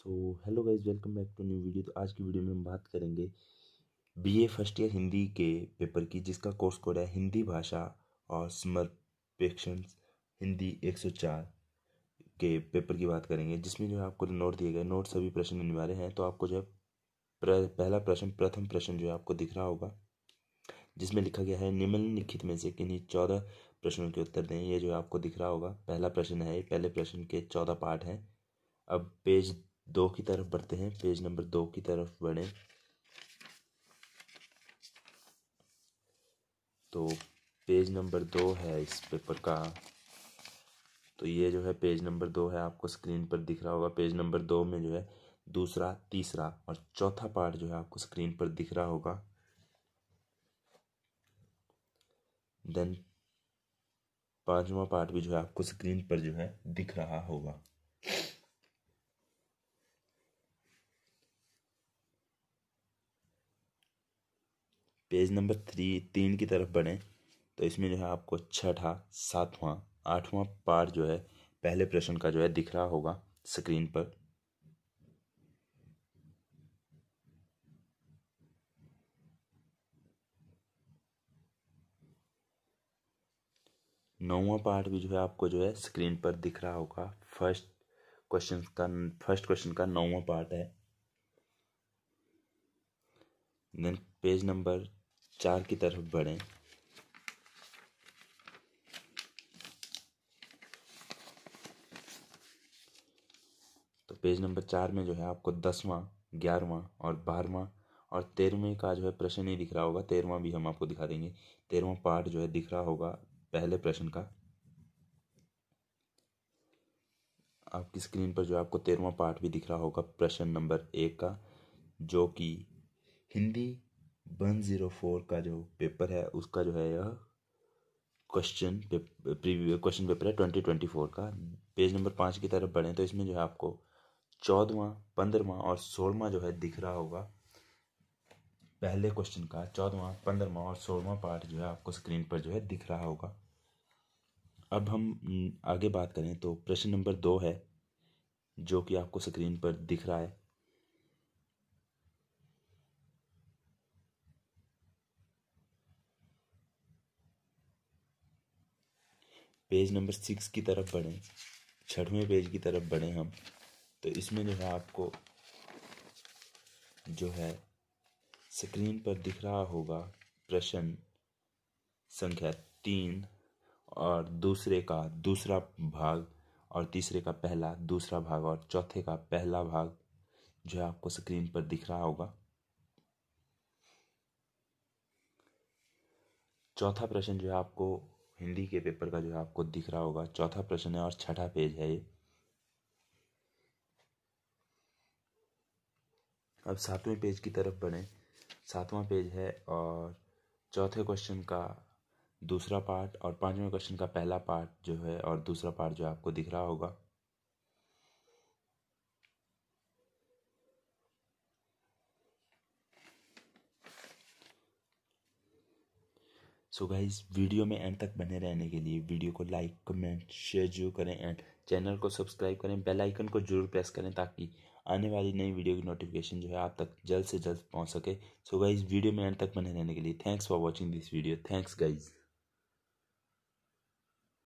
so hello guys welcome back to new video तो आज की वीडियो में हम बात करेंगे बीए फर्स्ट ईयर हिंदी के पेपर की जिसका कोर्स कोड है हिंदी भाषा और समर्पेक्षण हिंदी 104 के पेपर की बात करेंगे जिसमें जो है आपको नोट दिए गए नोट सभी प्रश्न अनिवार्य हैं तो आपको जो है प्र, पहला प्रश्न प्रथम प्रश्न जो है आपको दिख रहा होगा जिसमें लिखा गया है निम्नलिखित में से किन्हीं चौदह प्रश्नों के उत्तर दें ये जो है आपको दिख रहा होगा पहला प्रश्न है पहले प्रश्न के चौदह पार्ट हैं अब पेज दो की तरफ बढ़ते हैं पेज नंबर दो की तरफ बढ़े तो पेज नंबर दो है इस पेपर का तो ये जो है पेज नंबर दो है आपको स्क्रीन पर दिख रहा होगा पेज नंबर दो में जो है दूसरा तीसरा और चौथा पार्ट जो है आपको स्क्रीन पर दिख रहा होगा देन पांचवा पार्ट भी जो है आपको स्क्रीन पर जो है दिख रहा होगा पेज नंबर थ्री तीन की तरफ बढ़ें तो इसमें जो है आपको छठा सातवां आठवां पार्ट जो है पहले प्रश्न का जो है दिख रहा होगा स्क्रीन पर नौवां पार्ट भी जो है आपको जो है स्क्रीन पर दिख रहा होगा फर्स्ट क्वेश्चन का फर्स्ट क्वेश्चन का नौवां पार्ट है देन पेज नंबर चार की तरफ बढ़ें तो पेज नंबर चार में जो है आपको दसवां ग्यारहवां और बारहवां और तेरहवें का जो है प्रश्न नहीं दिख रहा होगा तेरहवां भी हम आपको दिखा देंगे तेरहवा पार्ट जो है दिख रहा होगा पहले प्रश्न का आपकी स्क्रीन पर जो है आपको तेरहवा पार्ट भी दिख रहा होगा प्रश्न नंबर एक का जो कि हिंदी वन ज़ीरो फोर का जो पेपर है उसका जो है यह क्वेश्चन प्रीव्यू क्वेश्चन पेपर है ट्वेंटी ट्वेंटी फोर का पेज नंबर पाँच की तरफ बढ़ें तो इसमें जो है आपको चौदवा पंद्रवा और सोलहवा जो है दिख रहा होगा पहले क्वेश्चन का चौदवा पंद्रवा और सोलहवा पार्ट जो है आपको स्क्रीन पर जो है दिख रहा होगा अब हम आगे बात करें तो प्रश्न नंबर दो है जो कि आपको स्क्रीन पर दिख रहा है पेज नंबर सिक्स की तरफ बढ़ें छठवें पेज की तरफ बढ़ें हम तो इसमें जो है आपको जो है स्क्रीन पर दिख रहा होगा प्रश्न संख्या तीन और दूसरे का दूसरा भाग और तीसरे का पहला दूसरा भाग और चौथे का पहला भाग जो है आपको स्क्रीन पर दिख रहा होगा चौथा प्रश्न जो है आपको हिंदी के पेपर का जो है आपको दिख रहा होगा चौथा प्रश्न है और छठा पेज है ये अब सातवें पेज की तरफ बढ़े सातवां पेज है और चौथे क्वेश्चन का दूसरा पार्ट और पांचवें क्वेश्चन का पहला पार्ट जो है और दूसरा पार्ट जो आपको दिख रहा होगा सो गाइज वीडियो में एंड तक बने रहने के लिए वीडियो को लाइक कमेंट शेयर जरूर करें एंड चैनल को सब्सक्राइब करें बेल आइकन को जरूर प्रेस करें ताकि आने वाली नई वीडियो की नोटिफिकेशन जो है आप तक जल्द से जल्द पहुंच सके सो गाइज वीडियो में एंड तक बने रहने के लिए thanks for watching this video thanks guys